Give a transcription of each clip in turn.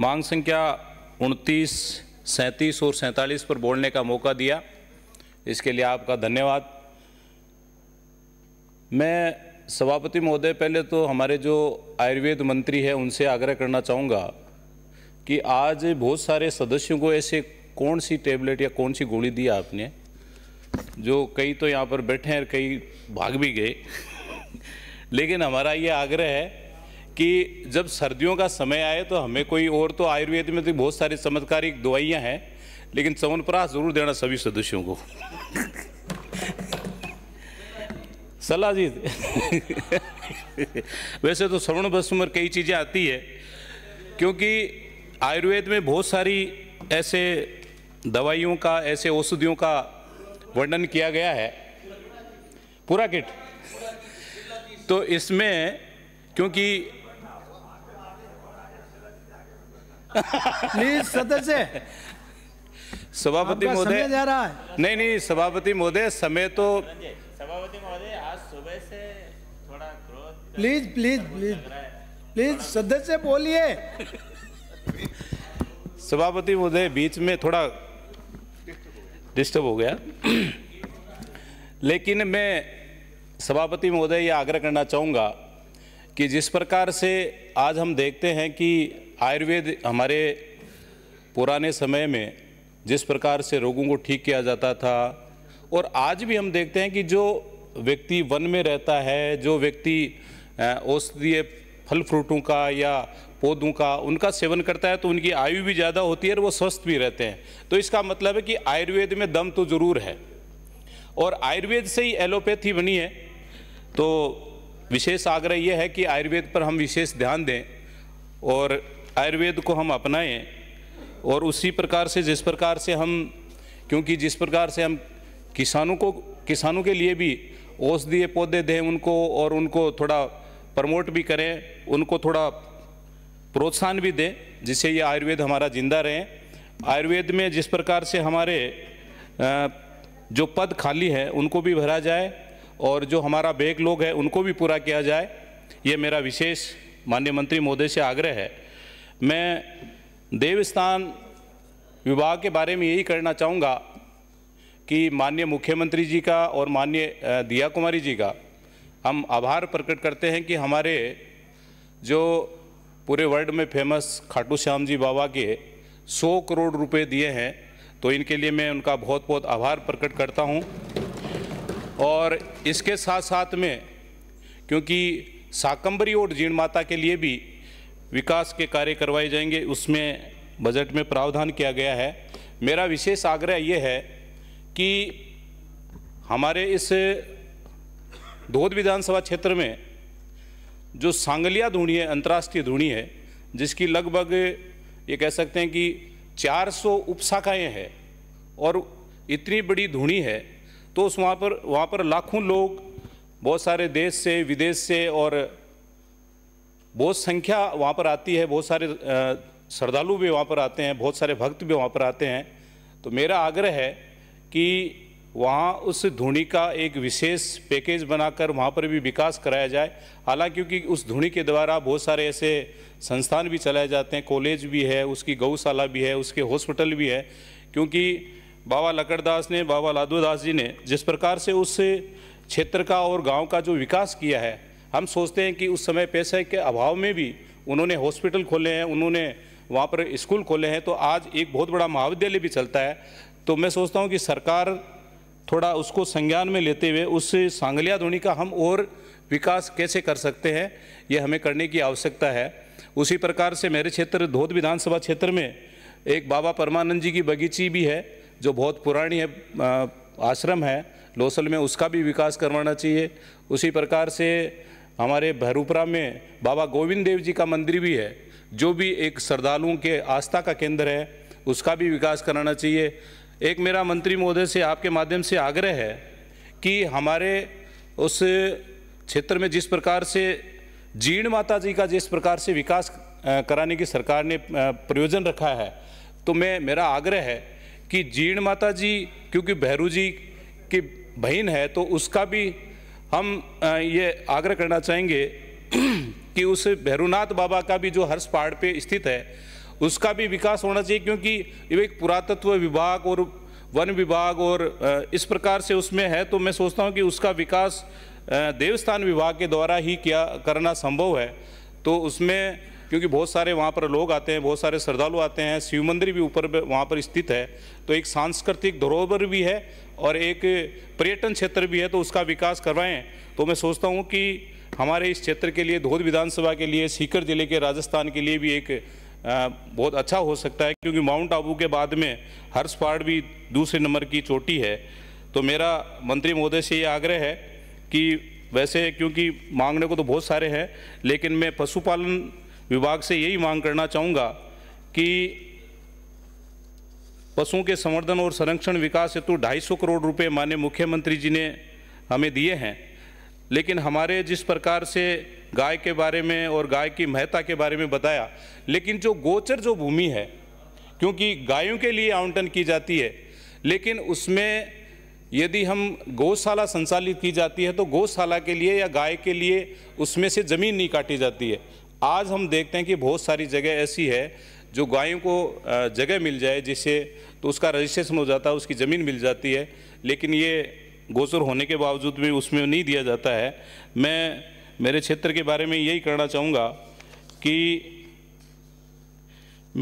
मांग संख्या उनतीस सैंतीस और सैंतालीस पर बोलने का मौका दिया इसके लिए आपका धन्यवाद मैं सभापति महोदय पहले तो हमारे जो आयुर्वेद मंत्री हैं उनसे आग्रह करना चाहूँगा कि आज बहुत सारे सदस्यों को ऐसे कौन सी टेबलेट या कौन सी गोली दी आपने जो कई तो यहाँ पर बैठे हैं कई भाग भी गए लेकिन हमारा ये आग्रह है कि जब सर्दियों का समय आए तो हमें कोई और तो आयुर्वेद में तो बहुत सारी चमत्कारिक दवाइयाँ हैं लेकिन चवनप्राश जरूर देना सभी सदस्यों को सलाह जी वैसे तो श्रवण भस्म में कई चीज़ें आती है क्योंकि आयुर्वेद में बहुत सारी ऐसे दवाइयों का ऐसे औषधियों का वर्णन किया गया है पूरा किट तो इसमें क्योंकि प्लीज सदस्य सभापति महोदय जा रहा है नहीं नहीं सभापति महोदय समय तो सभापति महोदय आज सुबह से थोड़ा प्लीज प्लीज प्लीज प्लीज सदस्य बोलिए सभापति महोदय बीच में थोड़ा डिस्टर्ब हो गया लेकिन मैं सभापति महोदय यह आग्रह करना चाहूँगा कि जिस प्रकार से आज हम देखते हैं कि आयुर्वेद हमारे पुराने समय में जिस प्रकार से रोगों को ठीक किया जाता था और आज भी हम देखते हैं कि जो व्यक्ति वन में रहता है जो व्यक्ति औषधीय फल फ्रूटों का या पौधों का उनका सेवन करता है तो उनकी आयु भी ज़्यादा होती है और वो स्वस्थ भी रहते हैं तो इसका मतलब है कि आयुर्वेद में दम तो ज़रूर है और आयुर्वेद से ही एलोपैथी बनी है तो विशेष आग्रह ये है कि आयुर्वेद पर हम विशेष ध्यान दें और आयुर्वेद को हम अपनाएं और उसी प्रकार से जिस प्रकार से हम क्योंकि जिस प्रकार से हम किसानों को किसानों के लिए भी औषधीय पौधे दें उनको और उनको थोड़ा प्रमोट भी करें उनको थोड़ा प्रोत्साहन भी दें जिससे ये आयुर्वेद हमारा जिंदा रहे आयुर्वेद में जिस प्रकार से हमारे जो पद खाली है उनको भी भरा जाए और जो हमारा लोग है उनको भी पूरा किया जाए ये मेरा विशेष माननीय मंत्री महोदय से आग्रह है मैं देवस्थान विभाग के बारे में यही करना चाहूँगा कि माननीय मुख्यमंत्री जी का और माननीय दिया कुमारी जी का हम आभार प्रकट करते हैं कि हमारे जो पूरे वर्ल्ड में फेमस खाटू श्याम जी बाबा के 100 करोड़ रुपए दिए हैं तो इनके लिए मैं उनका बहुत बहुत आभार प्रकट करता हूं और इसके साथ साथ में क्योंकि साकंबरी और जीण माता के लिए भी विकास के कार्य करवाए जाएंगे उसमें बजट में प्रावधान किया गया है मेरा विशेष आग्रह ये है कि हमारे इस धोध विधानसभा क्षेत्र में जो सांगलिया धूणी है अंतर्राष्ट्रीय धूणी है जिसकी लगभग ये कह सकते हैं कि 400 उपशाखाएं हैं और इतनी बड़ी धूणी है तो उस वहाँ पर वहाँ पर लाखों लोग बहुत सारे देश से विदेश से और बहुत संख्या वहाँ पर आती है बहुत सारे श्रद्धालु भी वहाँ पर आते हैं बहुत सारे भक्त भी वहाँ पर आते हैं तो मेरा आग्रह है कि वहाँ उस धुनी का एक विशेष पैकेज बनाकर वहाँ पर भी विकास कराया जाए हालांकि क्योंकि उस धुनी के द्वारा बहुत सारे ऐसे संस्थान भी चलाए जाते हैं कॉलेज भी है उसकी गौशाला भी है उसके हॉस्पिटल भी है क्योंकि बाबा लकड़दास ने बाबा लादूदास जी ने जिस प्रकार से उस क्षेत्र का और गांव का जो विकास किया है हम सोचते हैं कि उस समय पैसे के अभाव में भी उन्होंने हॉस्पिटल खोले हैं उन्होंने वहाँ पर स्कूल खोले हैं तो आज एक बहुत बड़ा महाविद्यालय भी चलता है तो मैं सोचता हूँ कि सरकार थोड़ा उसको संज्ञान में लेते हुए उस सांगलिया ध्वनि का हम और विकास कैसे कर सकते हैं ये हमें करने की आवश्यकता है उसी प्रकार से मेरे क्षेत्र धोध विधानसभा क्षेत्र में एक बाबा परमानंद जी की बगीची भी है जो बहुत पुरानी है आश्रम है लोसल में उसका भी विकास करवाना चाहिए उसी प्रकार से हमारे भैरूपरा में बाबा गोविंद देव जी का मंदिर भी है जो भी एक श्रद्धालुओं के आस्था का केंद्र है उसका भी विकास कराना चाहिए एक मेरा मंत्री महोदय से आपके माध्यम से आग्रह है कि हमारे उस क्षेत्र में जिस प्रकार से जीण माता जी का जिस प्रकार से विकास कराने की सरकार ने प्रयोजन रखा है तो मैं मेरा आग्रह है कि जीण माता जी क्योंकि भैरू जी की बहन है तो उसका भी हम ये आग्रह करना चाहेंगे कि उस भैरूनाथ बाबा का भी जो हर्ष पहाड़ पे स्थित है उसका भी विकास होना चाहिए क्योंकि ये एक पुरातत्व विभाग और वन विभाग और इस प्रकार से उसमें है तो मैं सोचता हूँ कि उसका विकास देवस्थान विभाग के द्वारा ही किया करना संभव है तो उसमें क्योंकि बहुत सारे वहाँ पर लोग आते हैं बहुत सारे श्रद्धालु आते हैं शिव मंदिर भी ऊपर वहाँ पर स्थित है तो एक सांस्कृतिक धरोहर भी है और एक पर्यटन क्षेत्र भी है तो उसका विकास करवाएं तो मैं सोचता हूँ कि हमारे इस क्षेत्र के लिए धोध विधानसभा के लिए सीकर जिले के राजस्थान के लिए भी एक बहुत अच्छा हो सकता है क्योंकि माउंट आबू के बाद में हर्ष पहाड़ भी दूसरे नंबर की चोटी है तो मेरा मंत्री महोदय से ये आग्रह है कि वैसे क्योंकि मांगने को तो बहुत सारे हैं लेकिन मैं पशुपालन विभाग से यही मांग करना चाहूँगा कि पशुओं के संवर्धन और संरक्षण विकास हेतु ढाई सौ करोड़ रुपए माननीय मुख्यमंत्री जी ने हमें दिए हैं लेकिन हमारे जिस प्रकार से गाय के बारे में और गाय की महत्ता के बारे में बताया लेकिन जो गोचर जो भूमि है क्योंकि गायों के लिए आवंटन की जाती है लेकिन उसमें यदि हम गौशाला संचालित की जाती है तो गौशाला के लिए या गाय के लिए उसमें से ज़मीन नहीं काटी जाती है आज हम देखते हैं कि बहुत सारी जगह ऐसी है जो गायों को जगह मिल जाए जिससे तो उसका रजिस्ट्रेशन हो जाता है उसकी ज़मीन मिल जाती है लेकिन ये गोचर होने के बावजूद भी उसमें नहीं दिया जाता है मैं मेरे क्षेत्र के बारे में यही कहना चाहूँगा कि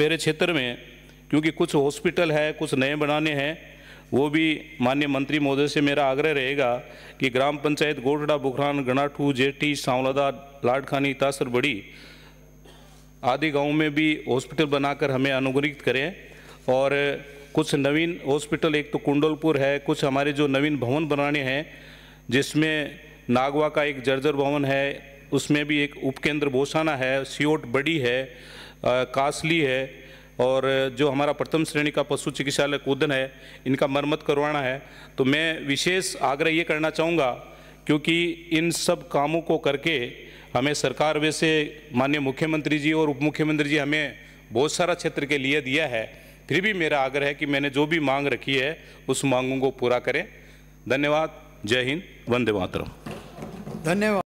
मेरे क्षेत्र में क्योंकि कुछ हॉस्पिटल है कुछ नए बनाने हैं वो भी माननीय मंत्री महोदय से मेरा आग्रह रहेगा कि ग्राम पंचायत गोटड़ा बुखरान गणाठू जेठी सांवलादा लाडखानी तासर बड़ी आदि गाँव में भी हॉस्पिटल बनाकर हमें अनुग्रहित करें और कुछ नवीन हॉस्पिटल एक तो कुंडलपुर है कुछ हमारे जो नवीन भवन बनाने हैं जिसमें नागवा का एक जर्जर भवन है उसमें भी एक उपकेंद्र बोसाना है सियोट बड़ी है आ, कासली है और जो हमारा प्रथम श्रेणी का पशु चिकित्सालय कूदन है इनका मरम्मत करवाना है तो मैं विशेष आग्रह ये करना चाहूँगा क्योंकि इन सब कामों को करके हमें सरकार वैसे माननीय मुख्यमंत्री जी और उप मुख्यमंत्री जी हमें बहुत सारा क्षेत्र के लिए दिया है फिर भी मेरा आग्रह है कि मैंने जो भी मांग रखी है उस मांगों को पूरा करें धन्यवाद जय हिंद वंदे मातरम धन्यवाद